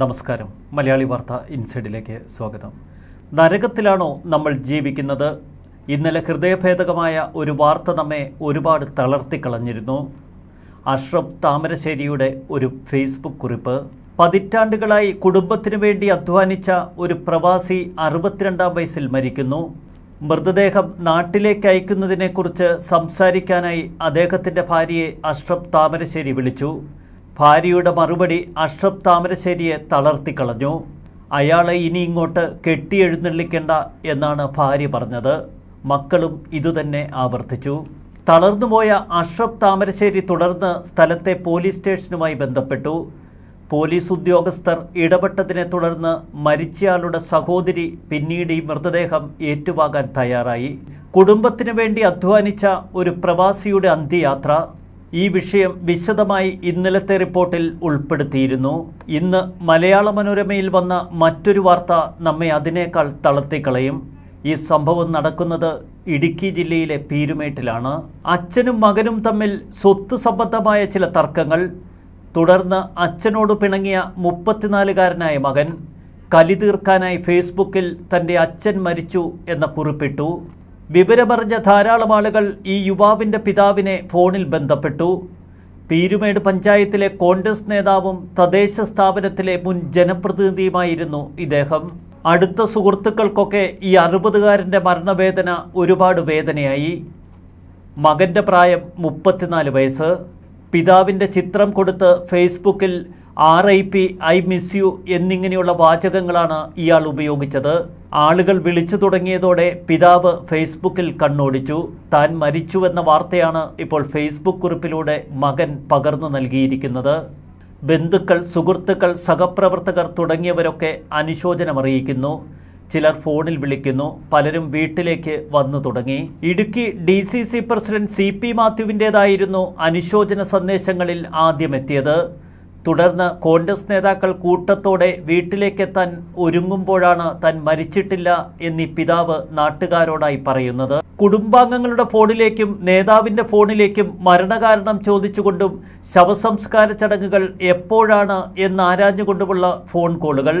നമസ്കാരം മലയാളി വാർത്ത ഇൻസൈഡിലേക്ക് സ്വാഗതം നരകത്തിലാണോ നമ്മൾ ജീവിക്കുന്നത് ഇന്നലെ ഹൃദയഭേദകമായ ഒരു വാർത്ത നമ്മെ ഒരുപാട് തളർത്തിക്കളഞ്ഞിരുന്നു അഷ്റഫ് താമരശ്ശേരിയുടെ ഒരു ഫേസ്ബുക്ക് കുറിപ്പ് പതിറ്റാണ്ടുകളായി കുടുംബത്തിനു വേണ്ടി അധ്വാനിച്ച ഒരു പ്രവാസി അറുപത്തിരണ്ടാം വയസ്സിൽ മരിക്കുന്നു മൃതദേഹം നാട്ടിലേക്ക് അയക്കുന്നതിനെക്കുറിച്ച് സംസാരിക്കാനായി അദ്ദേഹത്തിൻ്റെ ഭാര്യയെ അഷ്റഫ് താമരശ്ശേരി വിളിച്ചു ഭാര്യയുടെ മറുപടി അഷ്റഫ് താമരശ്ശേരിയെ തളർത്തിക്കളഞ്ഞു അയാളെ ഇനി ഇങ്ങോട്ട് കെട്ടിയെഴുന്നള്ളിക്കണ്ട എന്നാണ് ഭാര്യ പറഞ്ഞത് മക്കളും ഇതുതന്നെ ആവർത്തിച്ചു തളർന്നുപോയ അഷ്റഫ് താമരശ്ശേരി തുടർന്ന് സ്ഥലത്തെ പോലീസ് സ്റ്റേഷനുമായി ബന്ധപ്പെട്ടു പോലീസ് ഉദ്യോഗസ്ഥർ ഇടപെട്ടതിനെ തുടർന്ന് മരിച്ചയാളുടെ സഹോദരി പിന്നീട് ഈ മൃതദേഹം ഏറ്റുവാകാൻ തയ്യാറായി കുടുംബത്തിനു വേണ്ടി അധ്വാനിച്ച ഒരു പ്രവാസിയുടെ അന്ത്യയാത്ര ഈ വിഷയം വിശദമായി ഇന്നലത്തെ റിപ്പോർട്ടിൽ ഉൾപ്പെടുത്തിയിരുന്നു ഇന്ന് മലയാള മനോരമയിൽ വന്ന മറ്റൊരു വാർത്ത നമ്മെ അതിനേക്കാൾ തളർത്തിക്കളയും ഈ സംഭവം നടക്കുന്നത് ഇടുക്കി ജില്ലയിലെ പീരുമേട്ടിലാണ് അച്ഛനും മകനും തമ്മിൽ സ്വത്ത് സംബന്ധമായ ചില തർക്കങ്ങൾ തുടർന്ന് അച്ഛനോട് പിണങ്ങിയ മുപ്പത്തിനാലുകാരനായ മകൻ കലി തീർക്കാനായി ഫേസ്ബുക്കിൽ തൻ്റെ അച്ഛൻ മരിച്ചു എന്ന കുറിപ്പിട്ടു വിവരമറിഞ്ഞ ധാരാളം ആളുകൾ ഈ യുവാവിൻ്റെ പിതാവിനെ ഫോണിൽ ബന്ധപ്പെട്ടു പീരുമേട് പഞ്ചായത്തിലെ കോൺഗ്രസ് നേതാവും തദ്ദേശ സ്ഥാപനത്തിലെ മുൻ ജനപ്രതിനിധിയുമായിരുന്നു ഇദ്ദേഹം അടുത്ത സുഹൃത്തുക്കൾക്കൊക്കെ ഈ അറുപതുകാരൻ്റെ മരണവേദന ഒരുപാട് വേദനയായി മകൻ്റെ പ്രായം മുപ്പത്തിനാല് വയസ്സ് പിതാവിൻ്റെ ചിത്രം കൊടുത്ത് ഫേസ്ബുക്കിൽ R I P I miss you എന്നിങ്ങനെയുള്ള വാചകങ്ങളാണ് ഇയാൾ ഉപയോഗിച്ചത് ആളുകൾ വിളിച്ചു തുടങ്ങിയതോടെ പിതാവ് ഫേസ്ബുക്കിൽ കണ്ണോടിച്ചു താൻ മരിച്ചുവെന്ന വാർത്തയാണ് ഇപ്പോൾ ഫേസ്ബുക്ക് കുറിപ്പിലൂടെ മകൻ പകർന്നു നൽകിയിരിക്കുന്നത് ബന്ധുക്കൾ സുഹൃത്തുക്കൾ സഹപ്രവർത്തകർ തുടങ്ങിയവരൊക്കെ അനുശോചനമറിയിക്കുന്നു ചിലർ ഫോണിൽ വിളിക്കുന്നു പലരും വീട്ടിലേക്ക് വന്നു തുടങ്ങി Idukki D C C president C P മാത്യുവിൻ്റേതായിരുന്നു അനുശോചന സന്ദേശങ്ങളിൽ ആദ്യമെത്തിയത് തുടർന്ന് കോൺഗ്രസ് നേതാക്കൾ കൂട്ടത്തോടെ വീട്ടിലേക്കെത്താൻ ഒരുങ്ങുമ്പോഴാണ് താൻ മരിച്ചിട്ടില്ല എന്നീ പിതാവ് നാട്ടുകാരോടായി പറയുന്നത് കുടുംബാംഗങ്ങളുടെ ഫോണിലേക്കും നേതാവിന്റെ ഫോണിലേക്കും മരണകാരണം ചോദിച്ചുകൊണ്ടും ശവസംസ്കാര ചടങ്ങുകൾ എപ്പോഴാണ് എന്നാരാഞ്ഞുകൊണ്ടുമുള്ള ഫോൺ കോളുകൾ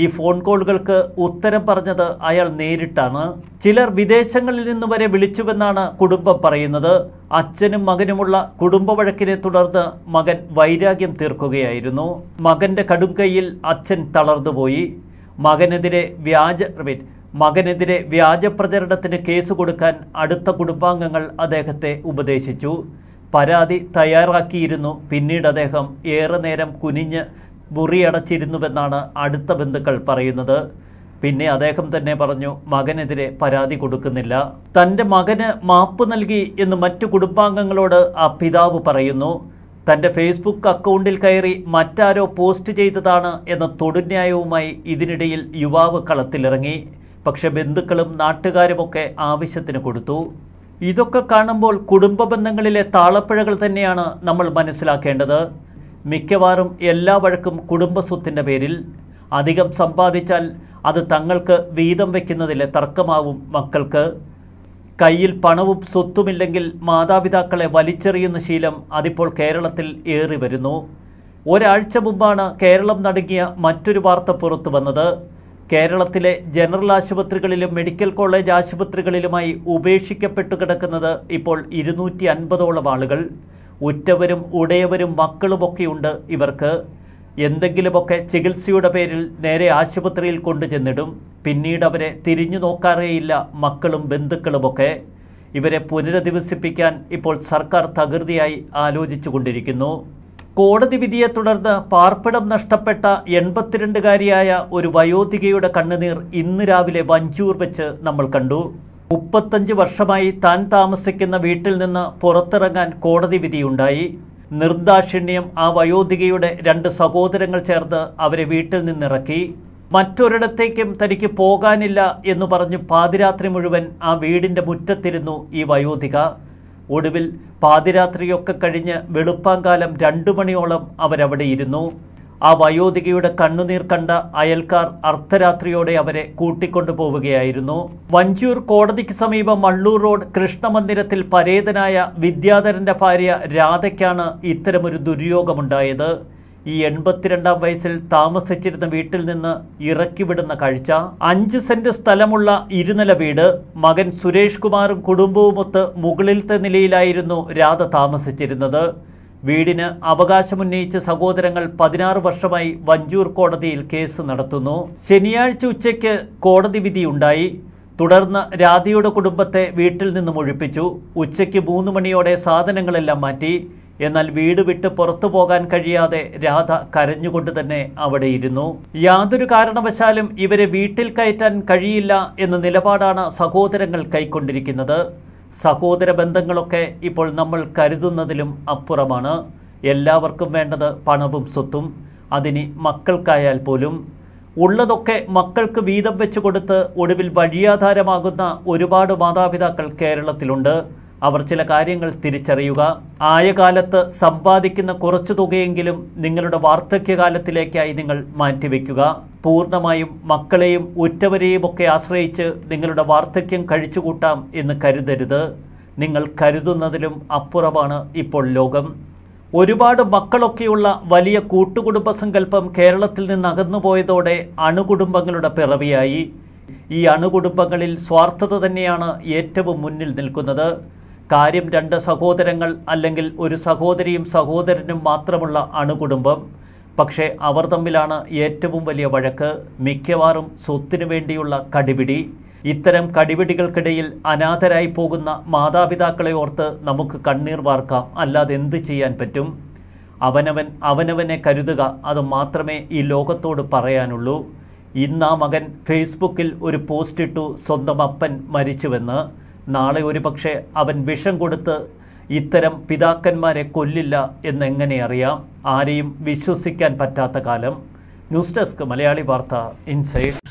ഈ ഫോൺ കോളുകൾക്ക് ഉത്തരം പറഞ്ഞത് അയാൾ നേരിട്ടാണ് ചിലർ വിദേശങ്ങളിൽ നിന്ന് വരെ വിളിച്ചുവെന്നാണ് കുടുംബം പറയുന്നത് അച്ഛനും മകനുമുള്ള കുടുംബ വഴക്കിനെ തുടർന്ന് മകൻ വൈരാഗ്യം തീർക്കുകയായിരുന്നു മകന്റെ കടുങ്കയിൽ അച്ഛൻ തളർന്നുപോയി മകനെതിരെ വ്യാജ മകനെതിരെ വ്യാജ പ്രചരണത്തിന് കേസ് കൊടുക്കാൻ അടുത്ത കുടുംബാംഗങ്ങൾ അദ്ദേഹത്തെ ഉപദേശിച്ചു പരാതി തയ്യാറാക്കിയിരുന്നു പിന്നീട് അദ്ദേഹം ഏറെ നേരം കുനിഞ്ഞ് മുറിയടച്ചിരുന്നുവെന്നാണ് അടുത്ത ബന്ധുക്കൾ പറയുന്നത് പിന്നെ അദ്ദേഹം തന്നെ പറഞ്ഞു മകനെതിരെ പരാതി കൊടുക്കുന്നില്ല തൻ്റെ മകന് മാപ്പ് നൽകി എന്ന് മറ്റു കുടുംബാംഗങ്ങളോട് ആ പിതാവ് പറയുന്നു തൻ്റെ ഫേസ്ബുക്ക് അക്കൗണ്ടിൽ കയറി മറ്റാരോ പോസ്റ്റ് ചെയ്തതാണ് എന്ന തൊടുന്യായവുമായി ഇതിനിടയിൽ യുവാവ് കളത്തിലിറങ്ങി പക്ഷെ ബന്ധുക്കളും നാട്ടുകാരുമൊക്കെ ആവശ്യത്തിന് കൊടുത്തു ഇതൊക്കെ കാണുമ്പോൾ കുടുംബ ബന്ധങ്ങളിലെ താളപ്പിഴകൾ തന്നെയാണ് നമ്മൾ മനസ്സിലാക്കേണ്ടത് മിക്കവാറും എല്ലാ വഴക്കും കുടുംബസ്വത്തിൻ്റെ പേരിൽ അധികം സമ്പാദിച്ചാൽ അത് തങ്ങൾക്ക് വീതം വയ്ക്കുന്നതിലെ തർക്കമാവും മക്കൾക്ക് കയ്യിൽ പണവും സ്വത്തുമില്ലെങ്കിൽ മാതാപിതാക്കളെ വലിച്ചെറിയുന്ന ശീലം അതിപ്പോൾ കേരളത്തിൽ ഏറി വരുന്നു ഒരാഴ്ച മുമ്പാണ് കേരളം നടുങ്ങിയ മറ്റൊരു വാർത്ത പുറത്തു വന്നത് കേരളത്തിലെ ജനറൽ ആശുപത്രികളിലും മെഡിക്കൽ കോളേജ് ആശുപത്രികളിലുമായി ഉപേക്ഷിക്കപ്പെട്ടു കിടക്കുന്നത് ഇപ്പോൾ ഇരുന്നൂറ്റി അൻപതോളം ആളുകൾ ഉറ്റവരും ഉടയവരും മക്കളുമൊക്കെയുണ്ട് ഇവർക്ക് എന്തെങ്കിലുമൊക്കെ ചികിത്സയുടെ പേരിൽ നേരെ ആശുപത്രിയിൽ കൊണ്ടുചെന്നിടും പിന്നീട് അവരെ തിരിഞ്ഞു നോക്കാറേയില്ല മക്കളും ബന്ധുക്കളുമൊക്കെ ഇവരെ പുനരധിവസിപ്പിക്കാൻ ഇപ്പോൾ സർക്കാർ തകൃതിയായി ആലോചിച്ചുകൊണ്ടിരിക്കുന്നു കോടതി വിധിയെ തുടർന്ന് പാർപ്പിടം നഷ്ടപ്പെട്ട എൺപത്തിരണ്ടുകാരിയായ ഒരു വയോധികയുടെ കണ്ണുനീർ ഇന്ന് രാവിലെ വഞ്ചൂർ വെച്ച് നമ്മൾ കണ്ടു മുപ്പത്തഞ്ച് വർഷമായി താൻ താമസിക്കുന്ന വീട്ടിൽ നിന്ന് പുറത്തിറങ്ങാൻ കോടതി വിധിയുണ്ടായി നിർദാക്ഷിണ്യം ആ വയോധികയുടെ രണ്ട് സഹോദരങ്ങൾ ചേർന്ന് അവരെ വീട്ടിൽ നിന്നിറക്കി മറ്റൊരിടത്തേക്കും തനിക്ക് പോകാനില്ല എന്ന് പറഞ്ഞ് പാതിരാത്രി മുഴുവൻ ആ വീടിൻ്റെ മുറ്റത്തിരുന്നു ഈ വയോധിക ഒടുവിൽ പാതിരാത്രിയൊക്കെ കഴിഞ്ഞ് വെളുപ്പാങ്കാലം രണ്ടു മണിയോളം അവരവിടെ ഇരുന്നു ആ വയോധികയുടെ കണ്ണുനീർ കണ്ട അയൽക്കാർ അർദ്ധരാത്രിയോടെ അവരെ കൂട്ടിക്കൊണ്ടുപോവുകയായിരുന്നു വഞ്ചൂർ കോടതിക്ക് സമീപം മള്ളൂർ റോഡ് കൃഷ്ണമന്ദിരത്തിൽ പരേതനായ വിദ്യാധരന്റെ ഭാര്യ രാധയ്ക്കാണ് ഇത്തരമൊരു ദുര്യോഗമുണ്ടായത് ഈ എൺപത്തിരണ്ടാം വയസ്സിൽ താമസിച്ചിരുന്ന വീട്ടിൽ നിന്ന് ഇറക്കിവിടുന്ന കാഴ്ച അഞ്ച് സെന്റ് സ്ഥലമുള്ള ഇരുനില വീട് മകൻ സുരേഷ് കുമാറും കുടുംബവുമൊത്ത് മുകളിലത്തെ നിലയിലായിരുന്നു രാധ താമസിച്ചിരുന്നത് വീടിന് അവകാശമുന്നയിച്ച സഹോദരങ്ങൾ പതിനാറ് വർഷമായി വഞ്ചൂർ കോടതിയിൽ കേസ് നടത്തുന്നു ശനിയാഴ്ച ഉച്ചയ്ക്ക് കോടതി വിധിയുണ്ടായി തുടർന്ന് രാധയുടെ കുടുംബത്തെ വീട്ടിൽ നിന്നും ഒഴിപ്പിച്ചു ഉച്ചയ്ക്ക് മൂന്ന് മണിയോടെ സാധനങ്ങളെല്ലാം മാറ്റി എന്നാൽ വീട് വിട്ട് പുറത്തു പോകാൻ കഴിയാതെ രാധ കരഞ്ഞുകൊണ്ട് തന്നെ അവിടെ ഇരുന്നു യാതൊരു കാരണവശാലും ഇവരെ വീട്ടിൽ കയറ്റാൻ കഴിയില്ല എന്ന നിലപാടാണ് സഹോദരങ്ങൾ കൈക്കൊണ്ടിരിക്കുന്നത് സഹോദര ബന്ധങ്ങളൊക്കെ ഇപ്പോൾ നമ്മൾ കരുതുന്നതിലും അപ്പുറമാണ് എല്ലാവർക്കും വേണ്ടത് പണവും സ്വത്തും അതിന് മക്കൾക്കായാൽ പോലും ഉള്ളതൊക്കെ മക്കൾക്ക് വീതം വെച്ചു കൊടുത്ത് ഒടുവിൽ വഴിയാധാരമാകുന്ന ഒരുപാട് മാതാപിതാക്കൾ കേരളത്തിലുണ്ട് അവർ ചില കാര്യങ്ങൾ തിരിച്ചറിയുക ആയകാലത്ത് സമ്പാദിക്കുന്ന കുറച്ചു തുകയെങ്കിലും നിങ്ങളുടെ വാർദ്ധക്യകാലത്തിലേക്കായി നിങ്ങൾ മാറ്റിവെക്കുക പൂർണ്ണമായും മക്കളെയും ഉറ്റവരെയും ഒക്കെ ആശ്രയിച്ച് നിങ്ങളുടെ വാർദ്ധക്യം കഴിച്ചുകൂട്ടാം എന്ന് കരുതരുത് നിങ്ങൾ കരുതുന്നതിലും അപ്പുറമാണ് ഇപ്പോൾ ലോകം ഒരുപാട് മക്കളൊക്കെയുള്ള വലിയ കൂട്ടുകുടുംബ സങ്കല്പം കേരളത്തിൽ നിന്ന് അകന്നുപോയതോടെ അണുകുടുംബങ്ങളുടെ പിറവിയായി ഈ അണുകുടുംബങ്ങളിൽ സ്വാർത്ഥത തന്നെയാണ് ഏറ്റവും മുന്നിൽ നിൽക്കുന്നത് കാര്യം രണ്ട് സഹോദരങ്ങൾ അല്ലെങ്കിൽ ഒരു സഹോദരിയും സഹോദരനും മാത്രമുള്ള അണുകുടുംബം പക്ഷേ അവർ തമ്മിലാണ് ഏറ്റവും വലിയ വഴക്ക് മിക്കവാറും സ്വത്തിനു വേണ്ടിയുള്ള കടിപിടി ഇത്തരം കടിപിടികൾക്കിടയിൽ അനാഥരായി പോകുന്ന മാതാപിതാക്കളെ ഓർത്ത് നമുക്ക് കണ്ണീർ വാർക്കാം അല്ലാതെ എന്ത് ചെയ്യാൻ പറ്റും അവനവൻ അവനവനെ കരുതുക അത് മാത്രമേ ഈ ലോകത്തോട് പറയാനുള്ളൂ ഇന്നാ മകൻ ഫേസ്ബുക്കിൽ ഒരു പോസ്റ്റിട്ടു സ്വന്തം അപ്പൻ മരിച്ചുവെന്ന് നാളെ ഒരു പക്ഷേ അവൻ വിഷം കൊടുത്ത് ഇത്തരം പിതാക്കന്മാരെ കൊല്ലില്ല എന്നെങ്ങനെ അറിയാം ആരെയും വിശ്വസിക്കാൻ പറ്റാത്ത കാലം ന്യൂസ് ഡെസ്ക് മലയാളി വാർത്ത ഇൻസൈഡ്